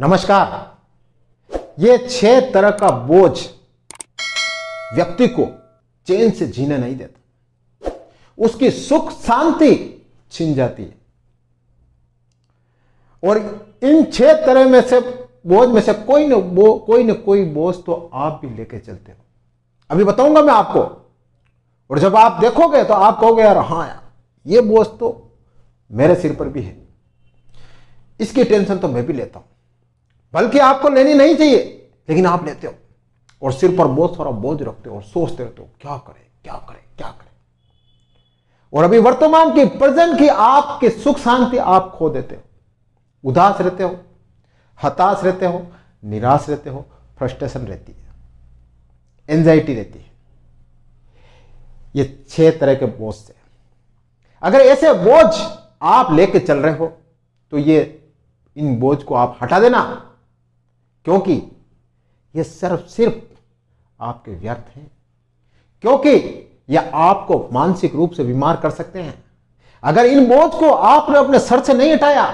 नमस्कार ये छह तरह का बोझ व्यक्ति को चैन से जीने नहीं देता उसकी सुख शांति छिन जाती है और इन छह तरह में से बोझ में से कोई न बो, कोई न कोई बोझ तो आप भी लेके चलते हो अभी बताऊंगा मैं आपको और जब आप देखोगे तो आप कहोगे यार हाँ यार ये बोझ तो मेरे सिर पर भी है इसकी टेंशन तो मैं भी लेता हूं बल्कि आपको लेनी नहीं चाहिए लेकिन आप लेते हो और सिर पर बहुत सारा बोझ रखते हो और सोचते रहते हो क्या करें क्या करें क्या करें और अभी वर्तमान की प्रजन की आपकी सुख शांति आप खो देते हो उदास रहते हो हताश रहते हो निराश रहते हो फ्रस्ट्रेशन रहती है एंजाइटी रहती है ये छह तरह के बोझ से अगर ऐसे बोझ आप लेके चल रहे हो तो ये इन बोझ को आप हटा देना क्योंकि ये सिर्फ सिर्फ आपके व्यर्थ हैं क्योंकि यह आपको मानसिक रूप से बीमार कर सकते हैं अगर इन बोझ को आपने अपने सर से नहीं हटाया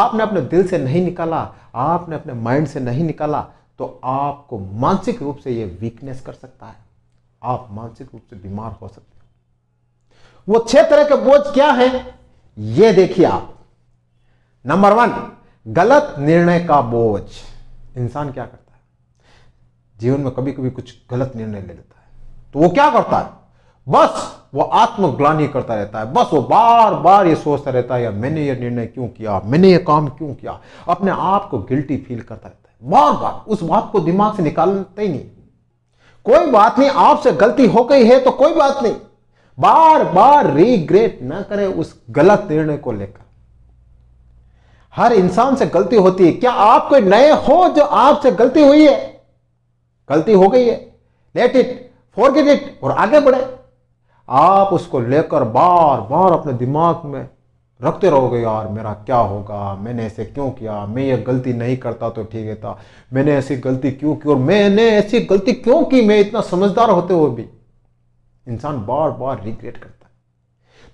आपने अपने दिल से नहीं निकाला आपने अपने माइंड से नहीं निकाला तो आपको मानसिक रूप से यह वीकनेस कर सकता है आप मानसिक रूप से बीमार हो सकते हैं वो छह तरह के बोझ क्या है यह देखिए आप नंबर वन गलत निर्णय का बोझ इंसान क्या करता है जीवन में कभी कभी कुछ गलत निर्णय ले लेता है तो वो क्या करता है बस वो आत्मग्लानी करता रहता है बस वो बार बार ये सोचता रहता है यार मैंने ये निर्णय क्यों किया मैंने ये काम क्यों किया अपने आप को गिल्टी फील करता रहता है बार बार उस बात को दिमाग से निकालते ही नहीं कोई बात नहीं आपसे गलती हो गई है तो कोई बात नहीं बार बार रिग्रेट ना करें उस गलत निर्णय को लेकर हर इंसान से गलती होती है क्या आप कोई नए हो जो आपसे गलती हुई है गलती हो गई है लेट इट फॉरगेट इट और आगे बढ़े आप उसको लेकर बार बार अपने दिमाग में रखते रहोगे यार मेरा क्या होगा मैंने ऐसे क्यों किया मैं ये गलती नहीं करता तो ठीक है था मैंने ऐसी गलती क्यों की और मैंने ऐसी गलती क्यों की मैं इतना समझदार होते हुए भी इंसान बार बार रिग्रेट करता है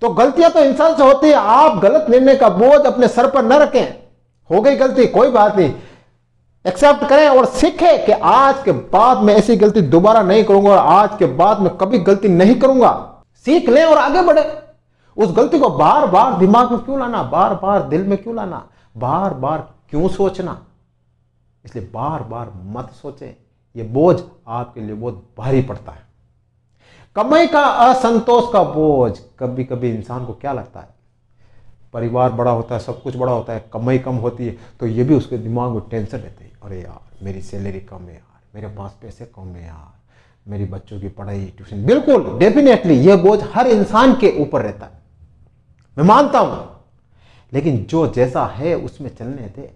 तो गलतियां तो इंसान से होती है आप गलत निर्णय का बोझ अपने सर पर न रखें हो गई गलती कोई बात नहीं एक्सेप्ट करें और सीखे कि आज के बाद मैं ऐसी गलती दोबारा नहीं करूंगा और आज के बाद मैं कभी गलती नहीं करूंगा सीख लें और आगे बढ़े उस गलती को बार बार दिमाग में क्यों लाना बार बार दिल में क्यों लाना बार बार क्यों सोचना इसलिए बार बार मत सोचें यह बोझ आपके लिए बहुत भारी पड़ता है कमाई का असंतोष का बोझ कभी कभी इंसान को क्या लगता है परिवार बड़ा होता है सब कुछ बड़ा होता है कमाई कम होती है तो ये भी उसके दिमाग में टेंशन रहती है अरे यार मेरी सैलरी कम है यार मेरे पास पैसे कम है यार मेरी बच्चों की पढ़ाई ट्यूशन बिल्कुल डेफिनेटली ये बोझ हर इंसान के ऊपर रहता है मैं मानता हूं लेकिन जो जैसा है उसमें चलने थे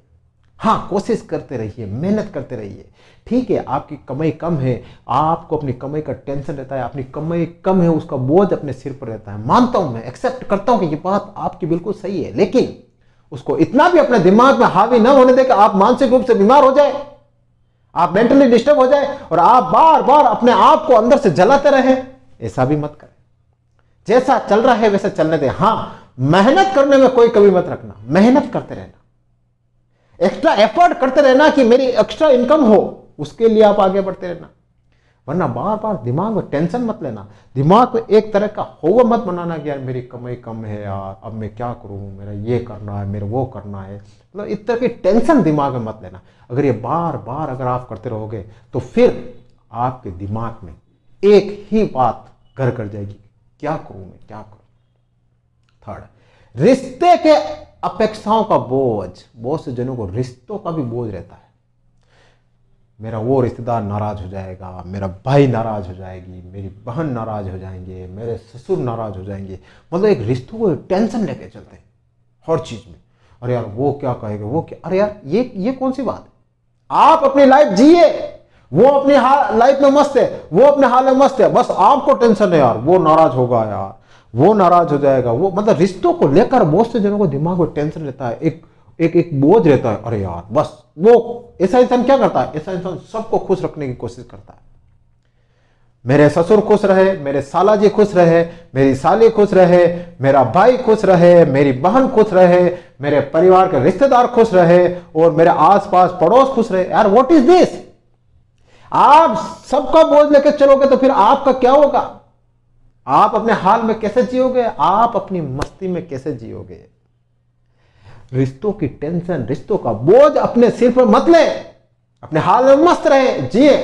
हाँ कोशिश करते रहिए मेहनत करते रहिए ठीक है आपकी कमाई कम है आपको अपनी कमाई का टेंशन रहता है अपनी कमाई कम है उसका बोझ अपने सिर पर रहता है मानता हूं मैं एक्सेप्ट करता हूं कि ये बात आपकी बिल्कुल सही है लेकिन उसको इतना भी अपने दिमाग में हावी ना होने दे कि आप मानसिक रूप से बीमार हो जाए आप मेंटली डिस्टर्ब हो जाए और आप बार बार अपने आप को अंदर से जलाते रहे ऐसा भी मत करें जैसा चल रहा है वैसा चलने दें हाँ मेहनत करने में कोई कमी मत रखना मेहनत करते रहना एक्स्ट्रा एफर्ट करते रहना कि मेरी एक्स्ट्रा इनकम हो उसके लिए आप आगे बढ़ते रहना वरना बार बार दिमाग में टेंशन मत लेना दिमाग को एक तरह का हो मत बनाना कि यार मेरी कमाई कम है यार अब मैं क्या करूँ मेरा ये करना है मेरा वो करना है मतलब तो इस तरह की टेंशन दिमाग में मत लेना अगर ये बार बार अगर आप करते रहोगे तो फिर आपके दिमाग में एक ही बात घर कर जाएगी क्या करूं मैं क्या करूं थर्ड रिश्ते के अपेक्षाओं का बोझ बहुत से जनों को रिश्तों का भी बोझ रहता है मेरा वो रिश्तेदार नाराज़ हो जाएगा मेरा भाई नाराज़ हो जाएगी मेरी बहन नाराज़ हो जाएंगे मेरे ससुर नाराज़ हो जाएंगे मतलब एक रिश्तों को टेंशन लेके चलते हैं हर चीज़ में अरे यार वो क्या कहेगा वो क्या अरे यार ये ये कौन सी बात है आप अपनी लाइफ जिए वो अपनी लाइफ में मस्त है वो अपने हाल में मस्त है बस आपको टेंशन है यार वो नाराज होगा यार वो नाराज हो जाएगा वो मतलब रिश्तों को लेकर बहुत से जनों को दिमाग में टेंशन रहता है एक एक एक बोझ रहता है अरे यार बस वो ऐसा इंसान क्या करता है ऐसा इंसान सबको खुश रखने की कोशिश करता है मेरे ससुर खुश रहे मेरे साला जी खुश रहे मेरी साली खुश रहे मेरा भाई खुश रहे मेरी बहन खुश रहे मेरे परिवार के रिश्तेदार खुश रहे और मेरे आसपास पड़ोस खुश रहे यार व्हाट इज दिस आप सबका बोझ लेकर चलोगे तो फिर आपका क्या होगा आप अपने हाल में कैसे जियोगे आप अपनी मस्ती में कैसे जियोगे रिश्तों की टेंशन रिश्तों का बोझ अपने सिर पर मत ले अपने हाल में मस्त रहे जिए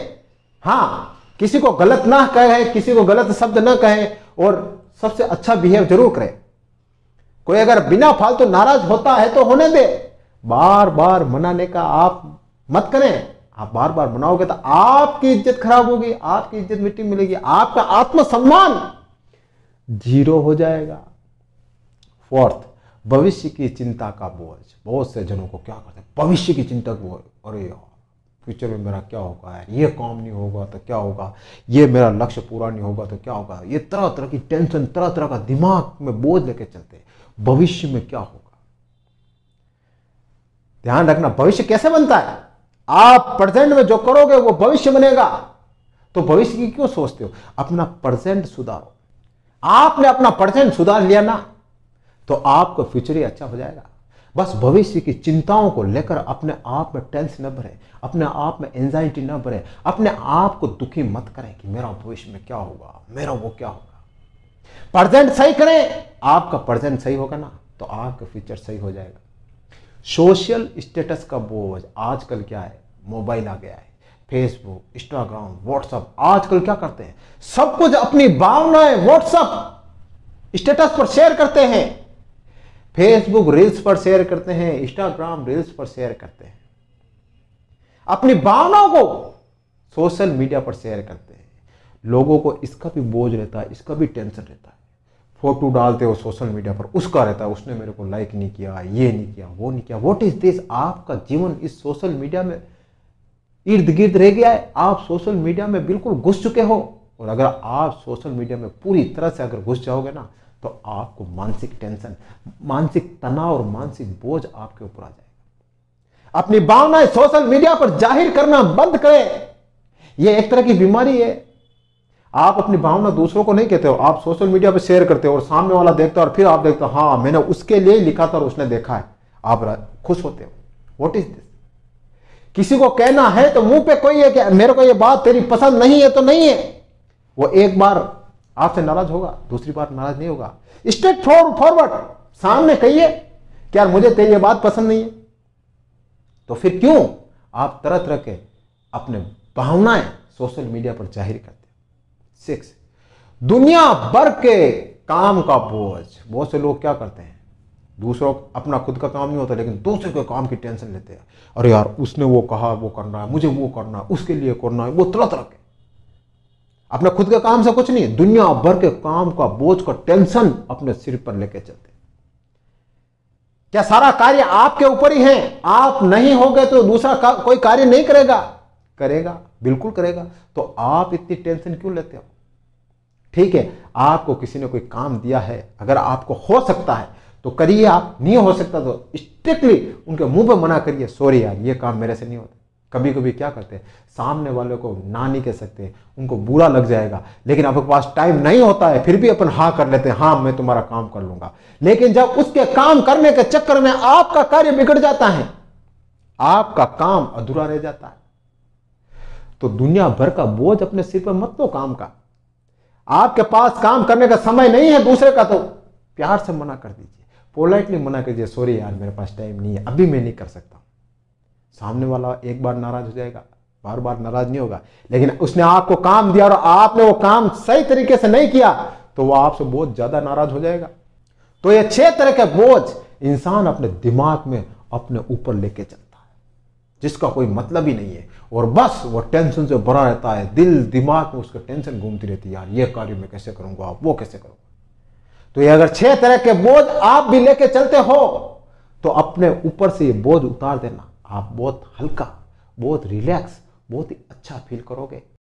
हां किसी को गलत ना कहे किसी को गलत शब्द ना कहे और सबसे अच्छा बिहेव जरूर करे कोई अगर बिना फालतू तो नाराज होता है तो होने दे बार बार मनाने का आप मत करें आप बार बार मनाओगे तो आपकी इज्जत खराब होगी आपकी इज्जत मिट्टी मिलेगी आपका आत्मसम्मान जीरो हो जाएगा फोर्थ भविष्य की चिंता का बोझ बहुत से जनों को क्या करते हैं भविष्य की चिंता का बोझ अरे यार फ्यूचर में मेरा क्या होगा यार ये काम नहीं होगा तो क्या होगा ये मेरा लक्ष्य पूरा नहीं होगा तो क्या होगा ये तरह तरह की टेंशन तरह तरह का दिमाग में बोझ लेके चलते भविष्य में क्या होगा ध्यान रखना भविष्य कैसे बनता है आप प्रेजेंट में जो करोगे वो भविष्य बनेगा तो भविष्य की क्यों सोचते हो अपना प्रेजेंट सुधारो आपने अपना परसेंट सुधार लिया ना तो आपका फ्यूचर ही अच्छा हो जाएगा बस भविष्य की चिंताओं को लेकर अपने आप में टेंस न भरे अपने आप में एंजाइटी न भरे अपने आप को दुखी मत करें कि मेरा भविष्य में क्या होगा मेरा वो क्या होगा प्रजेंट सही करें आपका प्रजेंट सही होगा ना तो आपका फ्यूचर सही हो जाएगा सोशल स्टेटस का बोझ आजकल क्या है मोबाइल आ गया है फेसबुक इंस्टाग्राम व्हाट्सअप आजकल क्या करते हैं सब कुछ अपनी भावनाएं व्हाट्सअप स्टेटस पर शेयर करते हैं फेसबुक रील्स पर शेयर करते हैं इंस्टाग्राम रील्स पर शेयर करते हैं अपनी भावनाओं को सोशल मीडिया पर शेयर करते हैं लोगों को इसका भी बोझ रहता है इसका भी टेंशन रहता है फोटो डालते हो सोशल मीडिया पर उसका रहता है उसने मेरे को लाइक नहीं किया ये नहीं किया वो नहीं किया वॉट इज दिस आपका जीवन इस सोशल मीडिया में इर्द गिर्द रह गया है आप सोशल मीडिया में बिल्कुल घुस चुके हो और अगर आप सोशल मीडिया में पूरी तरह से अगर घुस जाओगे ना तो आपको मानसिक टेंशन मानसिक तनाव और मानसिक बोझ आपके ऊपर आ जाएगा अपनी भावनाएं सोशल मीडिया पर जाहिर करना बंद करें यह एक तरह की बीमारी है आप अपनी भावना दूसरों को नहीं कहते हो आप सोशल मीडिया पर शेयर करते हो और सामने वाला देखता है और फिर आप देखते हो हाँ मैंने उसके लिए लिखा था और उसने देखा है आप खुश होते हो वॉट इज दिस किसी को कहना है तो मुंह पे कोई है कि मेरे को ये बात तेरी पसंद नहीं है तो नहीं है वो एक बार आपसे नाराज होगा दूसरी बार नाराज नहीं होगा स्ट्रेट फॉरवर्ड सामने कहिए कि यार मुझे तेरी ये बात पसंद नहीं है तो फिर क्यों आप तरह तरह के अपने भावनाएं सोशल मीडिया पर जाहिर करते सिक्स दुनिया भर के काम का बोझ बहुत से लोग क्या करते हैं दूसरों अपना खुद का काम नहीं होता लेकिन दूसरे के काम की टेंशन लेते हैं अरे यार उसने वो कहा वो करना है मुझे वो करना है उसके लिए करना है वो तरह तरह के अपने खुद के काम से कुछ नहीं दुनिया भर के काम का बोझ का टेंशन अपने सिर पर लेके चलते क्या सारा कार्य आपके ऊपर ही है आप नहीं हो गए तो दूसरा का, कोई कार्य नहीं करेगा करेगा बिल्कुल करेगा तो आप इतनी टेंशन क्यों लेते हो ठीक है आपको किसी ने कोई काम दिया है अगर आपको हो सकता है तो करिए आप नहीं हो सकता तो स्ट्रिक्टली उनके मुंह पर मना करिए सॉरी यार ये काम मेरे से नहीं होता कभी कभी क्या करते हैं सामने वाले को ना नहीं कह सकते उनको बुरा लग जाएगा लेकिन आपके पास टाइम नहीं होता है फिर भी अपन हाँ कर लेते हैं हाँ मैं तुम्हारा काम कर लूंगा लेकिन जब उसके काम करने के चक्कर में आपका कार्य बिगड़ जाता है आपका काम अधूरा रह जाता है तो दुनिया भर का बोझ अपने सिर पर मत लो काम का आपके पास काम करने का समय नहीं है दूसरे का तो प्यार से मना कर दीजिए पोलाइटली मना दिया सॉरी यार मेरे पास टाइम नहीं है अभी मैं नहीं कर सकता सामने वाला एक बार नाराज हो जाएगा बार बार नाराज नहीं होगा लेकिन उसने आपको काम दिया और आपने वो काम सही तरीके से नहीं किया तो वो आपसे बहुत ज्यादा नाराज हो जाएगा तो ये छह तरह के बोझ इंसान अपने दिमाग में अपने ऊपर लेके चलता है जिसका कोई मतलब ही नहीं है और बस वो टेंशन से भरा रहता है दिल दिमाग में उसका टेंशन घूमती रहती है यार ये कार्य मैं कैसे करूंगा आप वो कैसे करूंगा तो ये अगर छह तरह के बोझ आप भी लेके चलते हो तो अपने ऊपर से ये बोझ उतार देना आप बहुत हल्का बहुत रिलैक्स बहुत ही अच्छा फील करोगे